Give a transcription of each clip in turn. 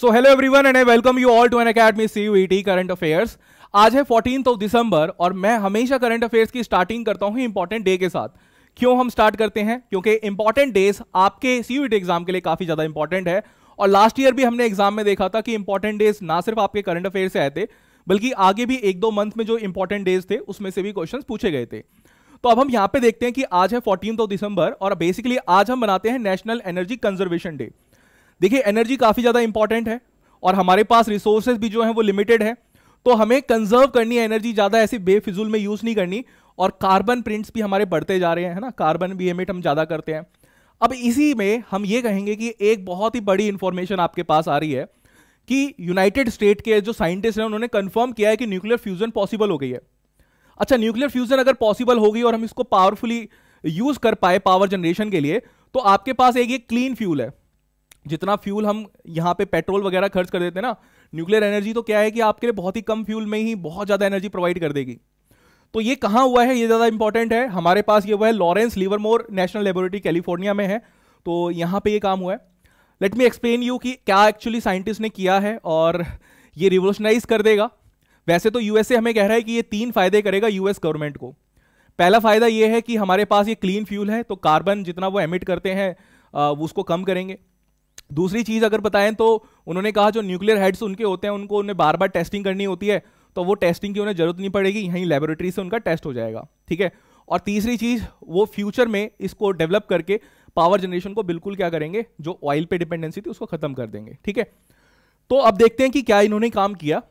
so hello everyone and I welcome you all to an academy C U T current affairs आज है fourteen of December और मैं हमेशा current affairs की starting करता हूँ इंपॉर्टेंट डे के साथ क्यों हम स्टार्ट करते हैं क्योंकि इंपॉर्टेंट डेज आपके सी टी एग्जाम के लिए काफ़ी ज़्यादा इंपॉर्टेंट है और लास्ट ईयर भी हमने एग्जाम में देखा था कि इंपॉर्टेंट डेज ना सिर्फ आपके करंट अफेयर से आए थे बल्कि आगे भी एक दो मंथ में जो इंपॉर्टेंट डेज थे उसमें से भी क्वेश्चन पूछे गए थे तो अब हम यहाँ पे देखते हैं कि आज है फोर्टीन ऑफ दिसंबर और बेसिकली आज हम बनाते हैं नेशनल एनर्जी कंजर्वेशन डे देखिए एनर्जी काफ़ी ज़्यादा इंपॉर्टेंट है और हमारे पास रिसोर्सेज भी जो है वो लिमिटेड है तो हमें कंजर्व करनी है एनर्जी ज़्यादा ऐसी बेफिजूल में यूज़ नहीं करनी और कार्बन प्रिंट्स भी हमारे बढ़ते जा रहे हैं है ना कार्बन भी एमिट हम ज़्यादा करते हैं अब इसी में हम ये कहेंगे कि एक बहुत ही बड़ी इंफॉर्मेशन आपके पास आ रही है कि यूनाइटेड स्टेट के जो साइंटिस्ट हैं उन्होंने कंफर्म किया है कि न्यूक्लियर फ्यूजन पॉसिबल हो गई है अच्छा न्यूक्लियर फ्यूजन अगर पॉसिबल हो गई और हम इसको पावरफुली यूज कर पाए पावर जनरेशन के लिए तो आपके पास एक ये क्लीन फ्यूल है जितना फ्यूल हम यहाँ पे पेट्रोल वगैरह खर्च कर देते हैं ना न्यूक्लियर एनर्जी तो क्या है कि आपके लिए बहुत ही कम फ्यूल में ही बहुत ज़्यादा एनर्जी प्रोवाइड कर देगी तो ये कहाँ हुआ है ये ज़्यादा इंपॉर्टेंट है हमारे पास ये हुआ है Lawrence Livermore national laboratory California में है तो यहाँ पे ये काम हुआ है लेट मी एक्सप्लेन यू कि क्या एक्चुअली साइंटिस्ट ने किया है और ये रिवोल्यूशनाइज कर देगा वैसे तो यूएसए हमें कह रहा है कि ये तीन फायदे करेगा यूएस गवर्नमेंट को पहला फायदा ये है कि हमारे पास ये क्लीन फ्यूल है तो कार्बन जितना वो एमिट करते हैं उसको कम करेंगे दूसरी चीज अगर बताएं तो उन्होंने कहा जो न्यूक्लियर हेड्स उनके होते हैं उनको उन्हें बार बार टेस्टिंग करनी होती है तो वो टेस्टिंग की उन्हें जरूरत नहीं पड़ेगी यहीं लेबोरेटरी से उनका टेस्ट हो जाएगा ठीक है और तीसरी चीज वो फ्यूचर में इसको डेवलप करके पावर जनरेशन को बिल्कुल क्या करेंगे जो ऑयल पे डिपेंडेंसी थी उसको खत्म कर देंगे ठीक है तो अब देखते हैं कि क्या इन्होंने काम किया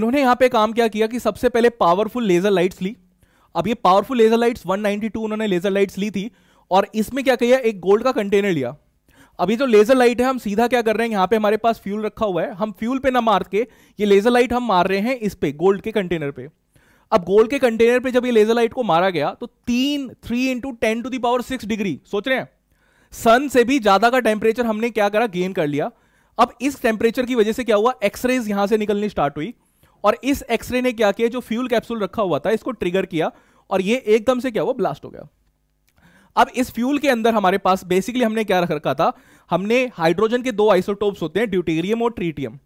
इन्होंने यहाँ पे काम क्या किया कि सबसे पहले पावरफुल लेजर लाइट्स ली अब ये पावरफुल लेजर लाइट्स 192 उन्होंने लेजर लाइट्स ली थी और इसमें क्या किया एक गोल्ड का कंटेनर लिया अभी जो लेजर लाइट है हम सीधा क्या कर रहे हैं यहां पे हमारे पास फ्यूल रखा हुआ है हम फ्यूल पे ना मार के ये लेजर लाइट हम मार रहे हैं इस पे गोल्ड के कंटेनर पे अब गोल्ड के कंटेनर पे जब ये लेजर लाइट को मारा गया तो तीन three into ten to the power six degree सोच रहे हैं सन से भी ज्यादा का टेम्परेचर हमने क्या करा गेन कर लिया अब इस टेम्परेचर की वजह से क्या हुआ एक्सरेज यहां से निकलनी स्टार्ट हुई और इस एक्सरे ने क्या किया जो फ्यूल कैप्सूल रखा हुआ था इसको ट्रिगर किया और ये एकदम से क्या हुआ ब्लास्ट हो गया अब इस फ्यूल के अंदर हमारे पास बेसिकली हमने क्या रख रखा था हमने हाइड्रोजन के दो आइसोटोप्स होते हैं ड्यूटेरियम और ट्रीटियम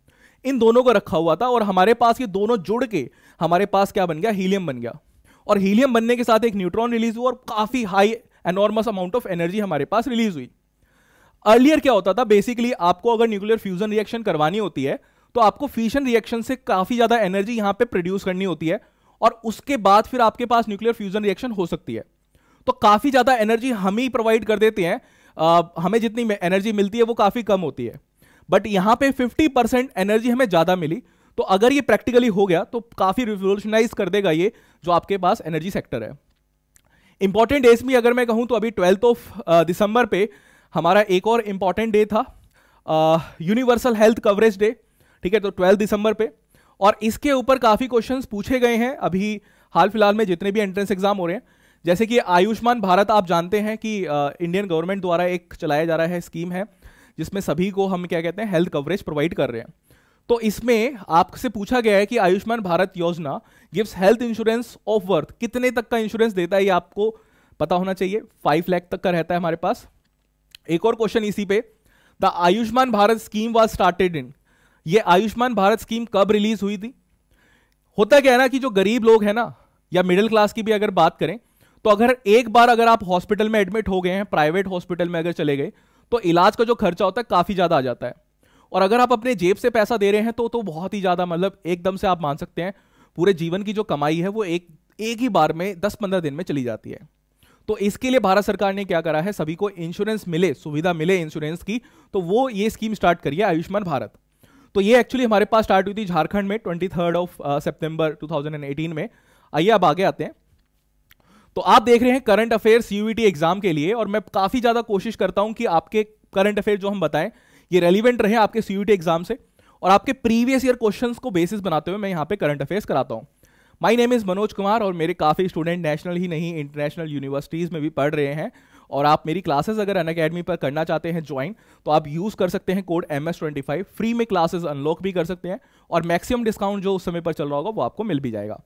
इन दोनों को रखा हुआ था और हमारे पास ये दोनों जुड़ के हमारे पास क्या बन गया हीलियम बन गया और हीलियम बनने के साथ एक न्यूट्रॉन रिलीज हुआ और काफ़ी high enormous amount of energy हमारे पास रिलीज हुई अर्लियर क्या होता था बेसिकली आपको अगर न्यूक्लियर फ्यूजन रिएक्शन करवानी होती है तो आपको फ्यूजन रिएक्शन से काफ़ी ज़्यादा एनर्जी यहाँ पे प्रोड्यूस करनी होती है और उसके बाद फिर आपके पास न्यूक्लियर फ्यूजन रिएक्शन हो सकती है तो काफ़ी ज़्यादा एनर्जी हम ही प्रोवाइड कर देते हैं हमें जितनी एनर्जी मिलती है वो काफ़ी कम होती है बट यहां पे 50 परसेंट एनर्जी हमें ज़्यादा मिली तो अगर ये प्रैक्टिकली हो गया तो काफ़ी रिवोल्यूशनाइज कर देगा ये जो आपके पास एनर्जी सेक्टर है इंपॉर्टेंट डेज भी अगर मैं कहूं तो अभी ट्वेल्थ ऑफ दिसंबर पे हमारा एक और इंपॉर्टेंट डे था यूनिवर्सल हेल्थ कवरेज डे ठीक है तो ट्वेल्थ दिसंबर पे और इसके ऊपर काफ़ी क्वेश्चंस पूछे गए हैं अभी हाल फिलहाल में जितने भी एंट्रेंस एग्जाम हो रहे हैं जैसे कि आयुष्मान भारत आप जानते हैं कि इंडियन गवर्नमेंट द्वारा एक चलाया जा रहा है स्कीम है जिसमें सभी को हम क्या कहते हैं हेल्थ कवरेज प्रोवाइड कर रहे हैं तो इसमें आपसे पूछा गया है कि आयुष्मान भारत योजना gives health insurance of worth कितने तक का इंश्योरेंस देता है ये आपको पता होना चाहिए फाइव लैख तक का रहता है हमारे पास एक और क्वेश्चन इसी पे the Ayushman Bharat scheme was started in ये आयुष्मान भारत स्कीम कब रिलीज हुई थी होता क्या है ना कि जो गरीब लोग हैं ना या मिडिल क्लास की भी अगर बात करें तो अगर एक बार अगर आप हॉस्पिटल में एडमिट हो गए हैं प्राइवेट हॉस्पिटल में अगर चले गए तो इलाज का जो खर्चा होता है काफ़ी ज़्यादा आ जाता है और अगर आप अपने जेब से पैसा दे रहे हैं तो तो बहुत ही ज़्यादा मतलब एकदम से आप मान सकते हैं पूरे जीवन की जो कमाई है वो एक एक ही बार में दस पंद्रह दिन में चली जाती है तो इसके लिए भारत सरकार ने क्या करा है सभी को इंश्योरेंस मिले सुविधा मिले इंश्योरेंस की तो वो ये स्कीम स्टार्ट करी है आयुष्मान भारत तो ये एक्चुअली हमारे पास स्टार्ट हुई थी झारखंड में twenty third of September two में आइए अब आगे आते हैं तो आप देख रहे हैं करंट अफेयर्स यूईटी एग्जाम के लिए और मैं काफी ज्यादा कोशिश करता हूं कि आपके करंट अफेयर जो हम बताएं ये रेलिवेंट रहे आपके सीयूटी एग्जाम e से और आपके प्रीवियस ईयर क्वेश्चंस को बेसिस बनाते हुए मैं यहाँ पे करंट अफेयर्स कराता हूँ my name is Manoj Kumar और मेरे काफ़ी स्टूडेंट नेशनल ही नहीं इंटरनेशनल यूनिवर्सिटीज़ में भी पढ़ रहे हैं और आप मेरी क्लासेस अगर अन अकेडमी पर करना चाहते हैं ज्वाइन तो आप यूज़ कर सकते हैं code M S twenty five free में क्लासेस अनलॉक भी कर सकते हैं और मैक्सिमम डिस्काउंट जो उस समय पर चल रहा होगा वो आपको मिल भी जाएगा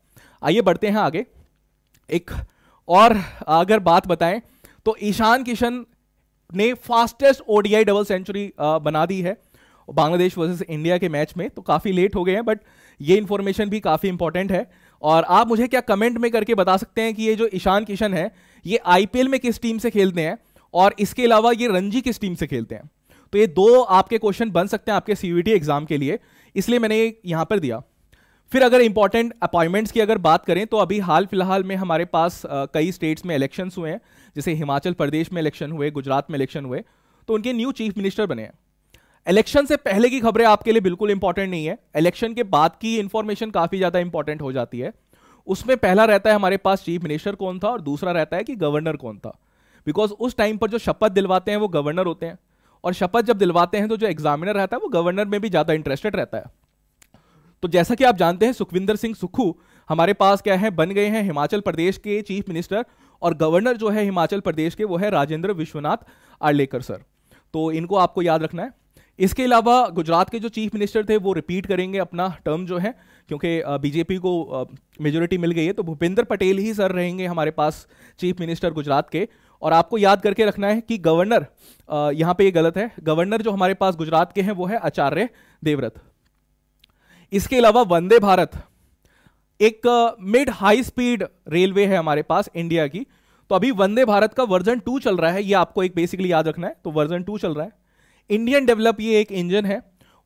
आइए बढ़ते हैं आगे एक और अगर बात बताएं तो ईशान किशन ने फास्टेस्ट ओडीआई डबल सेंचुरी बना दी है बांग्लादेश वर्सेस इंडिया के मैच में तो काफ़ी लेट हो गए हैं बट ये इन्फॉर्मेशन भी काफ़ी इंपॉर्टेंट है और आप मुझे क्या कमेंट में करके बता सकते हैं कि ये जो ईशान किशन है ये आईपीएल में किस टीम से खेलते हैं और इसके अलावा ये रणजी किस टीम से खेलते हैं तो ये दो आपके क्वेश्चन बन सकते हैं आपके सीयूटी एग्जाम के लिए इसलिए मैंने यहाँ पर दिया फिर अगर इंपॉर्टेंट अपॉइंटमेंट्स की अगर बात करें तो अभी हाल फिलहाल में हमारे पास आ, कई स्टेट्स में इलेक्शन हुए हैं जैसे हिमाचल प्रदेश में इलेक्शन हुए गुजरात में इलेक्शन हुए तो उनके न्यू चीफ मिनिस्टर बने हैं इलेक्शन से पहले की खबरें आपके लिए बिल्कुल इंपॉर्टेंट नहीं है इलेक्शन के बाद की इंफॉर्मेशन काफ़ी ज़्यादा इंपॉर्टेंट हो जाती है उसमें पहला रहता है हमारे पास चीफ मिनिस्टर कौन था और दूसरा रहता है कि गवर्नर कौन था बिकॉज उस टाइम पर जो शपथ दिलवाते हैं वो गवर्नर होते हैं और शपथ जब दिलवाते हैं तो जो एग्जामिनर रहता है वो गवर्नर में भी ज़्यादा इंटरेस्टेड रहता है तो जैसा कि आप जानते हैं सुखविंदर सिंह सुखू हमारे पास क्या है बन गए हैं हिमाचल प्रदेश के चीफ मिनिस्टर और गवर्नर जो है हिमाचल प्रदेश के वो है राजेंद्र विश्वनाथ आर्लेकर सर तो इनको आपको याद रखना है इसके अलावा गुजरात के जो चीफ मिनिस्टर थे वो रिपीट करेंगे अपना टर्म जो है क्योंकि बीजेपी को मेजोरिटी मिल गई है तो भूपेंद्र पटेल ही सर रहेंगे हमारे पास चीफ मिनिस्टर गुजरात के और आपको याद करके रखना है कि गवर्नर यहाँ पे ये गलत है गवर्नर जो हमारे पास गुजरात के हैं वो है आचार्य देवव्रत इसके अलावा वंदे भारत एक मिड हाई स्पीड रेलवे है हमारे पास इंडिया की तो अभी वंदे भारत का वर्जन टू चल रहा है ये आपको एक बेसिकली याद रखना है तो वर्जन टू चल रहा है इंडियन डेवलप ये एक इंजन है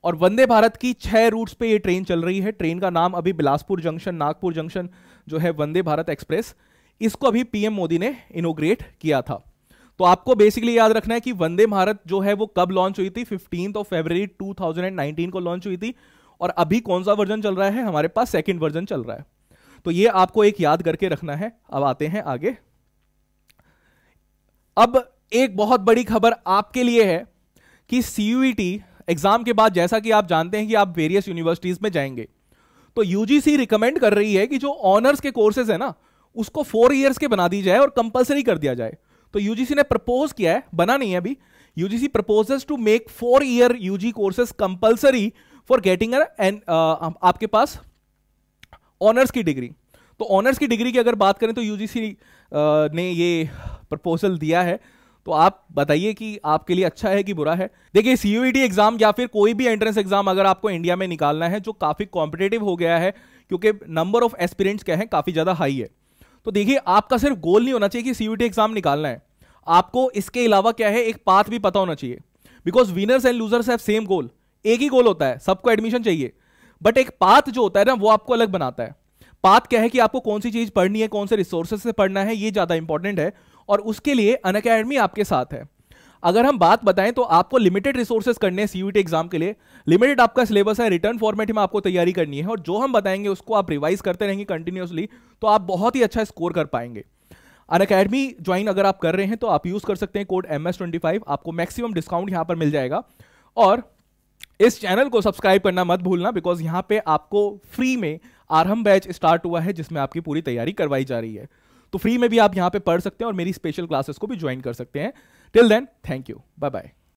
और वंदे भारत की छह रूट्स पे ये ट्रेन चल रही है ट्रेन का नाम अभी बिलासपुर जंक्शन नागपुर जंक्शन जो है वंदे भारत एक्सप्रेस इसको अभी पीएम मोदी ने इनोग्रेट किया था तो आपको बेसिकली याद रखना है कि वंदे भारत जो है वो कब लॉन्च हुई थी फिफ्टीन ऑफ फेबर टू को लॉन्च हुई थी और अभी कौन सा वर्जन चल रहा है हमारे पास सेकेंड वर्जन चल रहा है तो ये आपको एक याद करके रखना है अब आते हैं आगे अब एक बहुत बड़ी खबर आपके लिए है कि सीयूईटी एग्जाम e के बाद जैसा कि आप जानते हैं कि आप वेरियस यूनिवर्सिटीज में जाएंगे तो यूजीसी रिकमेंड कर रही है कि जो ऑनर्स के कोर्सेज है ना उसको फोर ईयर्स के बना दी जाए और कंपलसरी कर दिया जाए तो यूजीसी ने प्रपोज किया है बना नहीं है अभी UGC proposes to make four year UG courses compulsory for getting and आपके पास ऑनर्स की डिग्री तो ऑनर्स की डिग्री की अगर बात करें तो यूजीसी uh, ने ये प्रपोजल दिया है तो आप बताइए कि आपके लिए अच्छा है कि बुरा है देखिए सीयूईटी एग्जाम e या फिर कोई भी एंट्रेंस एग्जाम अगर आपको इंडिया में निकालना है जो काफी कॉम्पिटेटिव हो गया है क्योंकि नंबर ऑफ एस्पिरेंट्स क्या है काफी ज्यादा हाई है तो देखिए आपका सिर्फ गोल नहीं होना चाहिए कि सीयूईटी एग्जाम e निकालना है आपको इसके अलावा क्या है एक पाथ भी पता होना चाहिए because winners and losers have same goal एक ही गोल होता है सबको एडमिशन चाहिए बट एक पाथ जो होता है ना वो आपको अलग बनाता है पाथ क्या है कि आपको कौन सी चीज पढ़नी है कौन से रिसोर्सेज से पढ़ना है ये ज्यादा इंपॉर्टेंट है और उसके लिए अन आपके साथ है अगर हम बात बताएं तो आपको लिमिटेड रिसोर्सेज करने हैं सीयूटी एग्जाम के लिए लिमिटेड आपका सिलेबस है रिटर्न फॉर्मेट में आपको तैयारी करनी है और जो हम बताएंगे उसको आप रिवाइज करते रहेंगे कंटिन्यूसली तो आप बहुत ही अच्छा स्कोर कर पाएंगे अन अकेडमी ज्वाइन अगर आप कर रहे हैं तो आप यूज़ कर सकते हैं कोड एम आपको मैक्सिमम डिस्काउंट यहां पर मिल जाएगा और इस चैनल को सब्सक्राइब करना मत भूलना बिकॉज यहाँ पे आपको फ्री में आरहम बैच स्टार्ट हुआ है जिसमें आपकी पूरी तैयारी करवाई जा रही है तो फ्री में भी आप यहाँ पे पढ़ सकते हैं और मेरी स्पेशल क्लासेस को भी ज्वाइन कर सकते हैं till then thank you bye bye